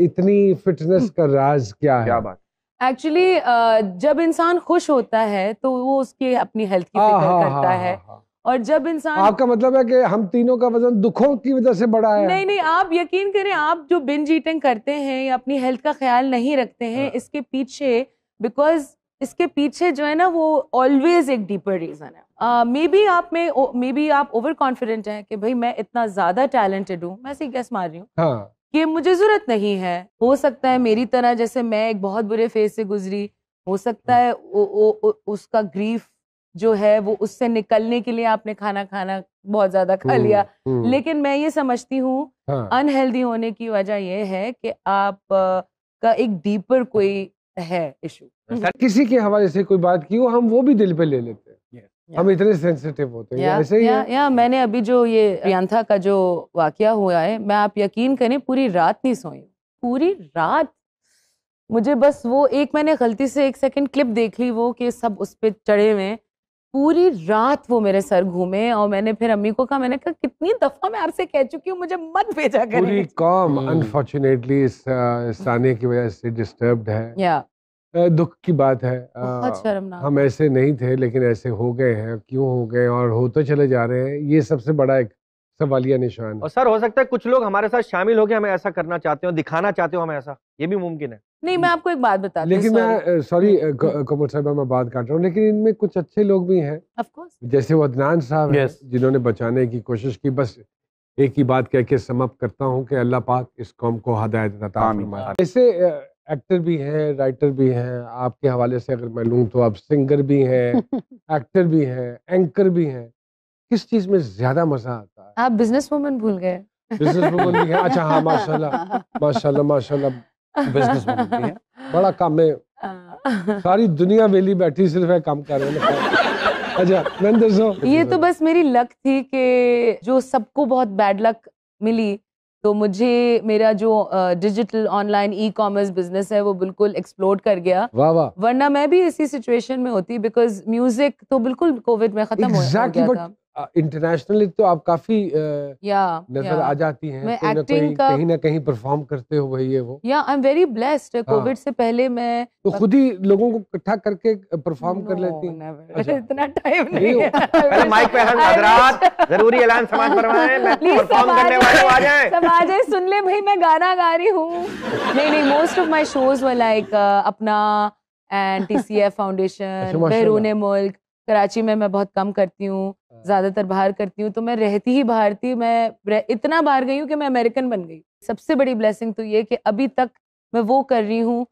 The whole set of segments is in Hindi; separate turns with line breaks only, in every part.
इतनी फिटनेस हम्म। का राज क्या है क्या बात
एक्चुअली uh, जब इंसान खुश होता है तो वो उसकी अपनी हेल्थ की हाँ, फिक्र हाँ, करता हा, है हा, हा, और जब इंसान आपका मतलब
है कि हम तीनों का वजन दुखों की वजह से बढ़ा है नहीं
नहीं आप यकीन करें आप जो बिन जीटिंग करते हैं या अपनी हेल्थ का ख्याल नहीं रखते हैं हाँ। इसके पीछे बिकॉज इसके पीछे जो है ना वो ऑलवेज एक डीपर रीजन है मे uh, बी आप में मे बी आप ओवर कॉन्फिडेंट हैं कि भाई मैं इतना ज्यादा टैलेंटेड हूँ मैं ऐसे गैस मार रही हूँ हाँ। कि मुझे ज़रूरत नहीं है हो सकता है मेरी तरह जैसे मैं एक बहुत बुरे फेज से गुजरी हो सकता है वो, वो, उसका ग्रीफ जो है वो उससे निकलने के लिए आपने खाना खाना बहुत ज्यादा खा हम्म, लिया हम्म। लेकिन मैं ये समझती हूँ हाँ। अनहेल्दी होने की वजह यह है कि आप का एक डीपर कोई है इशू
किसी के हवाले से कोई बात की हो हम वो भी दिल पे ले लेते हम इतने सेंसिटिव होते हैं ऐसे ही या,
या मैंने अभी जो ये प्रियंथा का जो वाक्य हुआ है मैं आप यकीन करें पूरी रात नहीं सोई पूरी रात मुझे बस वो एक मैंने गलती से एक सेकंड क्लिप देख ली वो कि सब उस पर चढ़े हुए पूरी रात वो मेरे सर घूमे और मैंने फिर अम्मी को कहा मैंने कहा कितनी दफा मैं आपसे कह चुकी हूँ मुझे मत भेजा करें पूरी
कॉम अनफॉर्चुनेटली इस, इस की वजह से डिस्टर्ब्ड है या yeah. दुख की बात है हम ऐसे नहीं थे लेकिन ऐसे हो गए हैं क्यों हो गए और होते तो चले जा रहे हैं ये सबसे बड़ा एक सवालिया निशान और सर हो सकता है कुछ लोग हमारे साथ शामिल हो गए हमें ऐसा करना चाहते हो दिखाना चाहते हो हमें ऐसा ये भी मुमकिन है
नहीं मैं आपको एक बात बता लेकिन मैं
सॉरी हम्म। कमर साहब मैं बात काट रहा हूँ लेकिन इनमें कुछ अच्छे लोग भी हैं जैसे वो अदनान साहब yes. जिन्होंने बचाने की कोशिश की बस एक ही बात कह के समाप्त करता हूँ कि अल्लाह पाक इस कौम को हदायत ऐसे एक्टर भी हैं राइटर भी हैं आपके हवाले से अगर मैं लूँ तो आप सिंगर भी हैं एक्टर भी हैं एंकर भी हैं किस चीज़ में ज़्यादा मज़ा आता
है आप बिजनेस वूमेन भूल गए बिजनेस वूमेन भी है अच्छा हाँ माशाल्लाह
माशाल्लाह माशाल्लाह
बिजनेस वूमेन भी हैं
बड़ा काम है सारी दुनिया वेली बैठी सिर्फ है काम कर रहे हैं अच्छा ये तो बस
मेरी लक थी कि जो सबको बहुत बैड लक मिली तो मुझे मेरा जो digital online e commerce business है वो बिल्कुल एक्सप्लोर कर गया वाह वाह वरना मैं भी इसी सिचुएशन में होती बिकॉज म्यूजिक तो बिल्कुल कोविड में खत्म exactly, हो गया था
इंटरनेशनली तो आप काफी
या, नजर या. आ जाती
हैं मैं कोई एक्टिंग का कहीं ना कहीं परफॉर्म करते हो वही है वो
या I am very blessed Covid से पहले मैं तो खुद
ही लोगों को इकट्ठा करके परफॉर्म no, कर लेती अच्छा।
इतना टाइम नहीं है माइक पे हजरात जरूरी ऐलान समाज फरमाएं मैं परफॉर्म करने वाले आ जाएं समाज सुन ले भाई मैं गाना गा रही हूं नहीं नहीं most of my shows were like अपना एंड टीसीएफ फाउंडेशन बैरून मुल्क कराची में मैं बहुत कम करती हूँ ज़्यादातर बाहर करती हूँ तो मैं रहती ही बाहर थी मैं इतना बाहर गई हूँ कि मैं अमेरिकन बन गई सबसे बड़ी ब्लेसिंग तो ये कि अभी तक मैं वो कर रही हूँ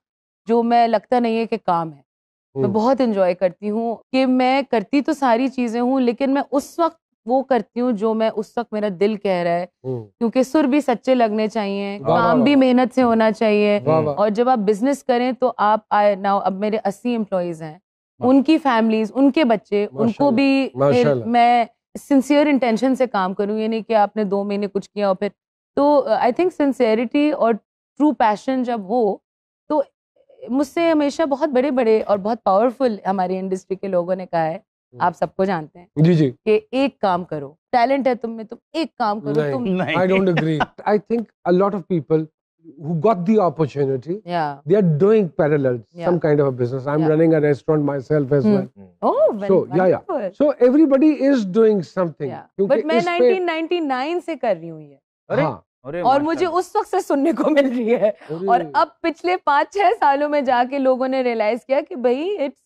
जो मैं लगता नहीं है कि काम है मैं बहुत इंजॉय करती हूँ कि मैं करती तो सारी चीज़ें हूँ लेकिन मैं उस वक्त वो करती हूँ जो मैं उस वक्त मेरा दिल कह रहा है क्योंकि सुर भी सच्चे लगने चाहिए काम भी मेहनत से होना चाहिए और जब आप बिजनेस करें तो आप आए ना अब मेरे अस्सी एम्प्लॉयज हैं हाँ। उनकी फैमिलीज उनके बच्चे उनको भी मैं सिंसियर इंटेंशन से काम करूँ ये नहीं कि आपने दो महीने कुछ किया और फिर तो आई थिंक सिंसियरिटी और ट्रू पैशन जब हो तो मुझसे हमेशा बहुत बड़े बड़े और बहुत पावरफुल हमारी इंडस्ट्री के लोगों ने कहा है हम्म। आप सबको जानते हैं जी जी कि एक काम करो टैलेंट है तुम में तुम एक काम करो तुम I don't agree
I think a lot of people who got the opportunity, yeah. they are doing parallel yeah. some kind of a business. I'm yeah. running a restaurant myself as hmm. well. Mm.
Oh, very so, wonderful. Yeah, yeah.
So everybody is doing something. Yeah. But main
1999 se kar rahi hu ye are और मुझे उस वक्त से सुनने को मिल रही है और अब पिछले पांच छह सालों में जाके लोगों ने रियलाइज किया कि भाई इट्स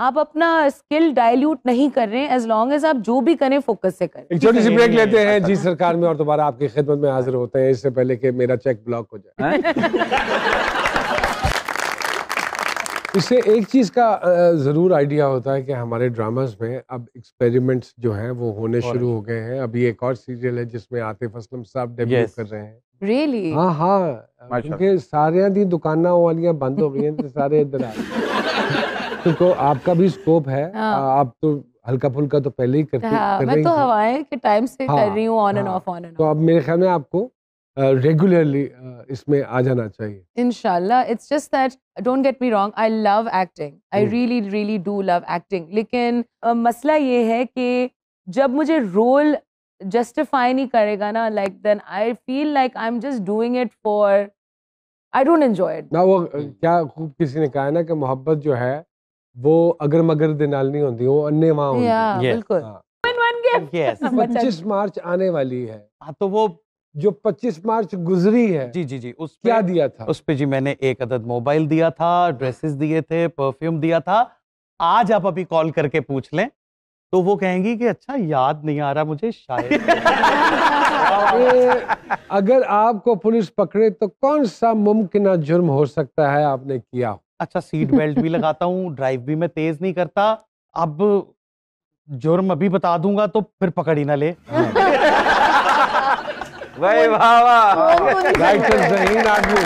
आप अपना स्किल डायल्यूट नहीं कर रहे हैं एज लॉन्ग एज आप जो भी करें फोकस से करें एक छोटी सी ब्रेक लेते हैं अच्छा
जी सरकार में और दोबारा आपकी खिदमत में हाजिर होते हैं इससे पहले कि मेरा चेक ब्लॉक हो जाए इससे एक चीज़ का ज़रूर आइडिया होता है कि हमारे ड्रामास में अब एक्सपेरिमेंट्स जो हैं वो होने शुरू हो गए हैं अभी एक और सीरियल है जिसमें आतिफ असलम साहब डेब्यू कर रहे हैं रियली हाँ हाँ क्योंकि सारे दी दुकाना वालियाँ बंद हो गई हैं सारे इधर आ तो आपका भी स्कोप है हाँ। आप तो हल्का फुल्का तो पहले ही करते हाँ, कर मैं तो
हवाएं के टाइम से हाँ, कर रही हूँ on and off on and
तो अब मेरे ख्याल में आपको रेगुलरली इसमें आ जाना चाहिए
इनशाला it's just that don't get me wrong I love acting I really really do love acting लेकिन मसला ये है कि जब मुझे रोल जस्टिफाई नहीं करेगा ना like then I feel like I am just doing it for
I don't enjoy it ना वो हम्म। क्या खूब किसी ने कहा है ना कि मोहब्बत जो है वो अगर मगर दे नाल नहीं होती वो अन्य वहां होती बिल्कुल हाँ। पच्चीस मार्च आने वाली है हाँ, तो वो जो 25 मार्च गुजरी है जी जी जी उस क्या दिया था उस पे जी मैंने एक अदद मोबाइल दिया था ड्रेसेस दिए थे परफ्यूम दिया था आज आप अभी कॉल करके पूछ लें तो वो कहेंगी कि अच्छा याद नहीं आ रहा मुझे शायद अगर आपको पुलिस पकड़े तो कौन सा मुमकिन जुर्म हो सकता है आपने किया अच्छा सीट बेल्ट भी लगाता हूँ ड्राइव भी मैं तेज नहीं करता अब जुर्म अभी बता दूंगा तो फिर पकड़ ही ना ले भाई हाँ। वाह आदमी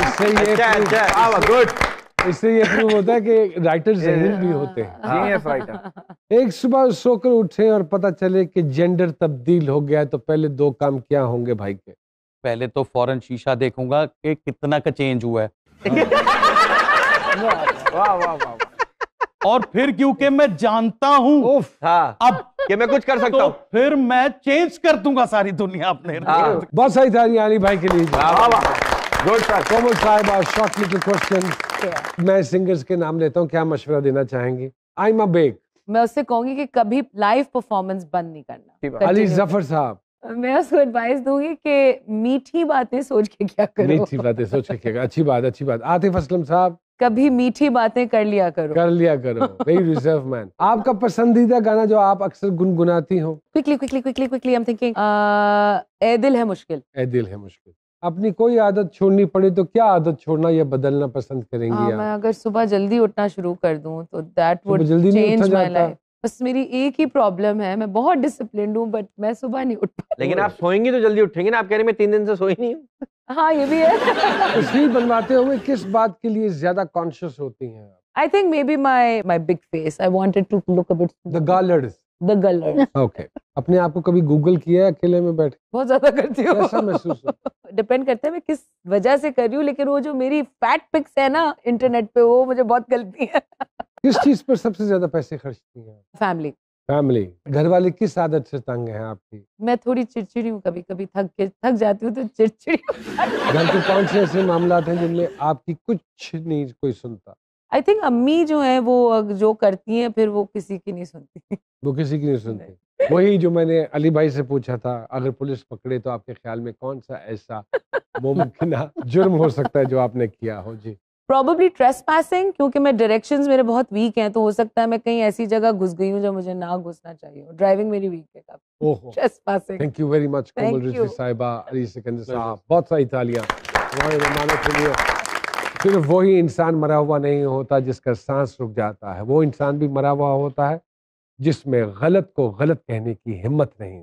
इससे ये गुड अच्छा,
अच्छा। इससे ये प्रूव होता है कि राइटर जहीन भी होते हैं एक सुबह सोकर उठे और पता चले कि जेंडर तब्दील हो गया तो पहले दो काम क्या होंगे भाई के पहले तो फौरन शीशा देखूंगा कि कितना का चेंज हुआ है वाह वाह वाह और फिर क्योंकि मैं जानता हूं हाँ, अब कि मैं कुछ कर तो सकता तो हूं फिर मैं चेंज कर दूंगा सारी दुनिया अपने हाँ। बहुत सारी तालियां अली भाई के लिए कोमल साहब शॉर्ट लिटिल क्वेश्चन मैं सिंगर्स के नाम लेता हूं क्या मशवरा देना चाहेंगे आई मा बेग
मैं उससे कहूंगी कि कभी लाइव परफॉर्मेंस बंद नहीं करना अली जफर साहब मैं उसको एडवाइस दूंगी कि मीठी बातें सोच के क्या करो मीठी
बातें सोच के क्या अच्छी बात अच्छी बात आतिफ असलम साहब
कभी मीठी बातें कर लिया करो
कर लिया करो वेरी रिजर्व मैन आपका पसंदीदा गाना जो आप अक्सर गुनगुनाती हो
quickly quickly quickly quickly I am thinking ए दिल है मुश्किल
ए दिल है मुश्किल अपनी कोई आदत छोड़नी पड़े तो क्या आदत छोड़ना या बदलना पसंद करेंगी हाँ, आ, मैं
अगर सुबह जल्दी उठना शुरू कर दूं तो that would change my life बस मेरी एक ही प्रॉब्लम है मैं बहुत डिसिप्लिन हूँ बट मैं सुबह नहीं उठ पा
लेकिन आप सोएंगी तो जल्दी उठेंगे ना आप कह रहे मैं तीन दिन से सोई नहीं हूँ
हाँ ये भी है
तस्वीर बनवाते हुए किस बात के लिए ज्यादा कॉन्शियस होती हैं
I think maybe my my big face I wanted to look a bit the गालर्ड्स द गलर्ड ओके अपने आप को कभी
गूगल किया है अकेले में बैठ बहुत ज्यादा करती हूँ कैसा महसूस
डिपेंड करता है मैं किस वजह से कर रही हूँ लेकिन वो जो मेरी फैट पिक्स है ना इंटरनेट पे वो मुझे बहुत गलती है किस चीज पर सबसे ज्यादा पैसे खर्चती हैं फैमिली
फैमिली घर वाले किस आदत से तंग हैं आपकी
मैं थोड़ी चिड़चिड़ी हूँ कभी कभी थक के थक जाती हूँ तो चिड़चिड़ी
घर के कौन से ऐसे मामला हैं जिनमें आपकी कुछ नहीं कोई सुनता
आई थिंक अम्मी जो है वो जो करती हैं फिर वो किसी की नहीं सुनती
वो किसी की नहीं सुनती वही जो मैंने अली भाई से पूछा था अगर पुलिस पकड़े तो आपके ख्याल में कौन सा ऐसा मुमकिन जुर्म हो सकता है जो आपने किया हो जी
प्रॉबली ट्रेस पासिंग क्योंकि मैं डायरेक्शंस मेरे बहुत वीक हैं तो हो सकता है मैं कहीं ऐसी जगह घुस गई हूँ जो मुझे ना घुसना चाहिए ड्राइविंग मेरी वीक है
काफी
trespassing thank
you very much Komal Rizvi साहिबा अली सिकंदर साहब बहुत सारी तालियां हमारे मेहमानों के लिए सिर्फ वही इंसान मरा हुआ नहीं होता जिसका सांस रुक जाता है वो इंसान भी मरा हुआ होता है जिसमें गलत को गलत कहने की हिम्मत नहीं